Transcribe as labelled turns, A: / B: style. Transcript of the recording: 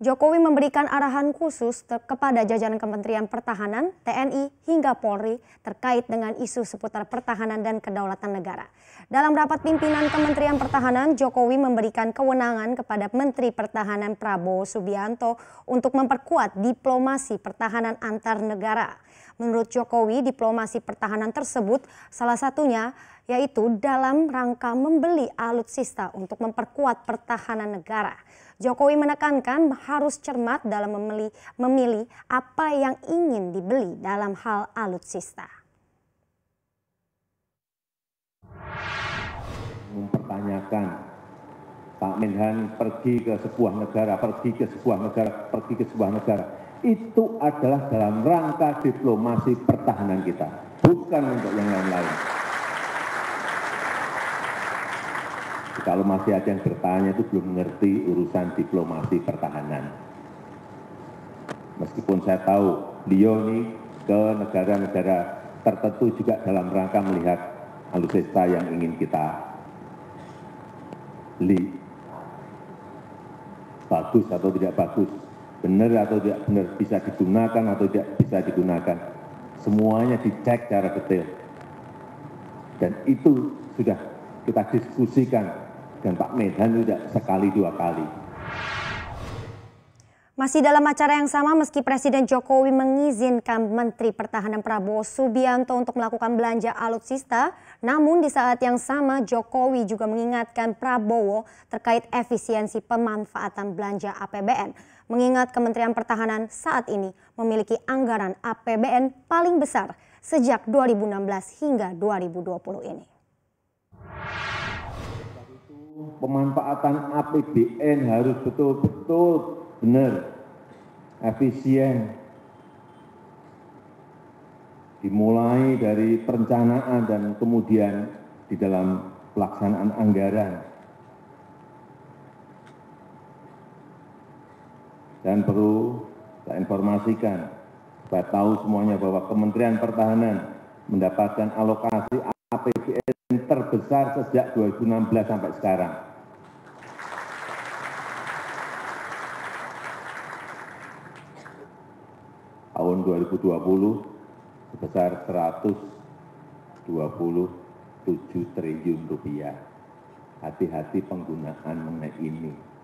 A: Jokowi memberikan arahan khusus kepada jajaran Kementerian Pertahanan, TNI, hingga Polri terkait dengan isu seputar pertahanan dan kedaulatan negara. Dalam rapat pimpinan Kementerian Pertahanan, Jokowi memberikan kewenangan kepada Menteri Pertahanan Prabowo Subianto untuk memperkuat diplomasi pertahanan antar negara. Menurut Jokowi, diplomasi pertahanan tersebut salah satunya yaitu dalam rangka membeli alutsista untuk memperkuat pertahanan negara. Jokowi menekankan harus cermat dalam memilih, memilih apa yang ingin dibeli dalam hal alutsista.
B: Mempertanyakan Pak Menhan pergi ke sebuah negara, pergi ke sebuah negara, pergi ke sebuah negara itu adalah dalam rangka diplomasi pertahanan kita, bukan untuk yang lain-lain. Kalau masih ada yang bertanya itu belum mengerti urusan diplomasi pertahanan. Meskipun saya tahu beliau ini ke negara-negara tertentu juga dalam rangka melihat alutsista yang ingin kita beli. Bagus atau tidak bagus, benar atau tidak benar, bisa digunakan atau tidak bisa digunakan. Semuanya dicek secara detail. Dan itu sudah kita diskusikan dan Pak Medan sudah sekali dua kali.
A: Masih dalam acara yang sama, meski Presiden Jokowi mengizinkan Menteri Pertahanan Prabowo Subianto untuk melakukan belanja alutsista, namun di saat yang sama Jokowi juga mengingatkan Prabowo terkait efisiensi pemanfaatan belanja APBN. Mengingat Kementerian Pertahanan saat ini memiliki anggaran APBN paling besar sejak 2016 hingga 2020 ini.
B: Pemanfaatan APBN harus betul-betul benar, efisien, dimulai dari perencanaan dan kemudian di dalam pelaksanaan anggaran. Dan perlu saya informasikan, saya tahu semuanya bahwa Kementerian Pertahanan mendapatkan alokasi APBN terbesar sejak 2016 sampai sekarang. tahun 2020 sebesar 127 triliun rupiah. Hati-hati penggunaan mengenai ini.